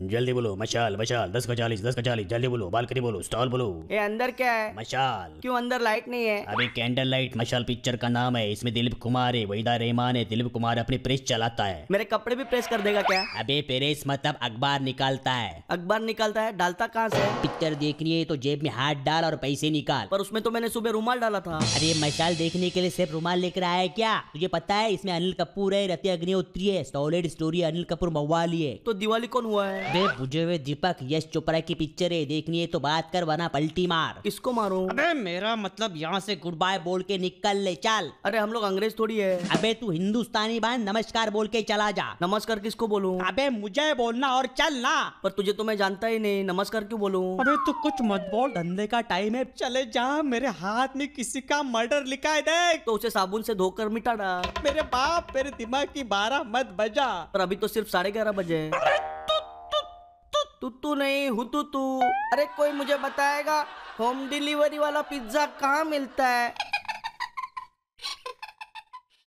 जल्दी बोलो मशाल मशाल दस का चालीस दस का चालीस जल्दी बोलो बालकनी बोलो स्टॉल बोलो ये अंदर क्या है मशाल क्यों अंदर लाइट नहीं है अभी कैंडल लाइट मशाल पिक्चर का नाम है इसमें दिलीप कुमार है वहीदा रहमान है दिलीप कुमार अपनी प्रेस चलाता है मेरे कपड़े भी प्रेस कर देगा क्या अभी प्रेस मतलब अखबार निकालता है अखबार निकालता है डालता कहाँ से पिक्चर देखनी है तो जेब में हाथ डाल और पैसे निकाल पर उसमें तो मैंने सुबह रूमाल डाला था अरे मशाल देखने के लिए सिर्फ रूमाल लेकर आया है क्या तुझे पता है इसमें अनिल कपूर है रति अग्निहोत्री है सॉलिड स्टोरी अनिल कपूर मवाली है तो दिवाली कौन हुआ है बे बुझे हुए दीपक यश चोपड़ा की पिक्चर है देखनी है तो बात कर वरना पलटी मार किसको मारो अबे मेरा मतलब यहाँ से गुड बाय बोल के निकल ले चल अरे हम लोग अंग्रेज थोड़ी है अबे तू हिंदुस्तानी बान नमस्कार बोल के चला जा नमस्कार किसको बोलू अबे मुझे बोलना और ना पर तुझे तो मैं जानता ही नहीं नमस्कार क्यों बोलू अरे तू कुछ मत बोल धंधे का टाइम है चले जा मेरे हाथ में किसी का मर्डर लिखा है देख तो उसे साबुन से धोकर मिटा डा मेरे बाप मेरे दिमाग की बारह मत बजा पर अभी तो सिर्फ साढ़े ग्यारह बजे तुतु तो नहीं हुतुतू तो अरे कोई मुझे बताएगा होम डिलीवरी वाला पिज्जा कहाँ मिलता है